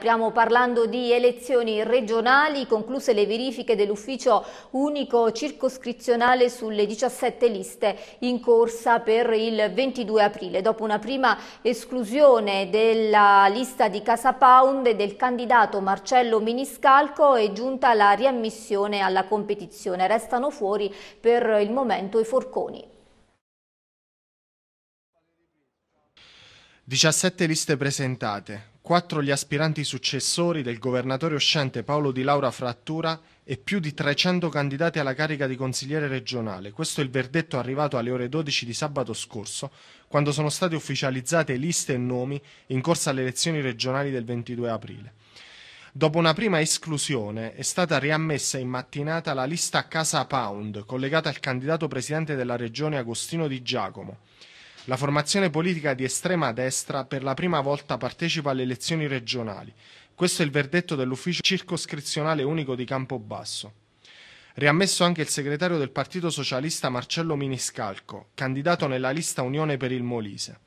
apriamo parlando di elezioni regionali, concluse le verifiche dell'ufficio unico circoscrizionale sulle 17 liste in corsa per il 22 aprile. Dopo una prima esclusione della lista di Casa Pound e del candidato Marcello Miniscalco è giunta la riammissione alla competizione. Restano fuori per il momento i forconi. 17 liste presentate, 4 gli aspiranti successori del governatore uscente Paolo Di Laura Frattura e più di 300 candidati alla carica di consigliere regionale. Questo è il verdetto arrivato alle ore 12 di sabato scorso, quando sono state ufficializzate liste e nomi in corsa alle elezioni regionali del 22 aprile. Dopo una prima esclusione è stata riammessa in mattinata la lista Casa Pound, collegata al candidato presidente della regione Agostino Di Giacomo. La formazione politica di estrema destra per la prima volta partecipa alle elezioni regionali. Questo è il verdetto dell'ufficio circoscrizionale unico di Campobasso. Riammesso anche il segretario del Partito Socialista Marcello Miniscalco, candidato nella lista Unione per il Molise.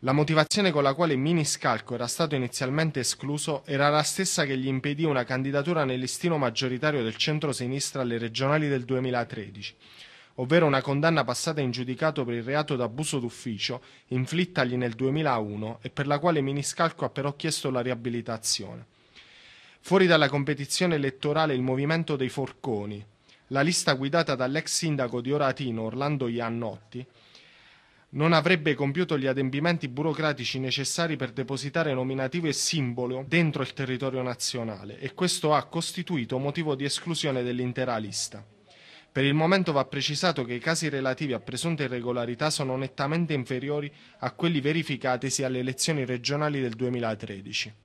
La motivazione con la quale Miniscalco era stato inizialmente escluso era la stessa che gli impedì una candidatura nel listino maggioritario del centro-sinistra alle regionali del 2013 ovvero una condanna passata in giudicato per il reato d'abuso d'ufficio inflittagli nel 2001 e per la quale Miniscalco ha però chiesto la riabilitazione. Fuori dalla competizione elettorale il movimento dei Forconi, la lista guidata dall'ex sindaco di Oratino Orlando Iannotti, non avrebbe compiuto gli adempimenti burocratici necessari per depositare nominativo e simbolo dentro il territorio nazionale e questo ha costituito motivo di esclusione dell'intera lista. Per il momento va precisato che i casi relativi a presunte irregolarità sono nettamente inferiori a quelli verificatisi alle elezioni regionali del 2013.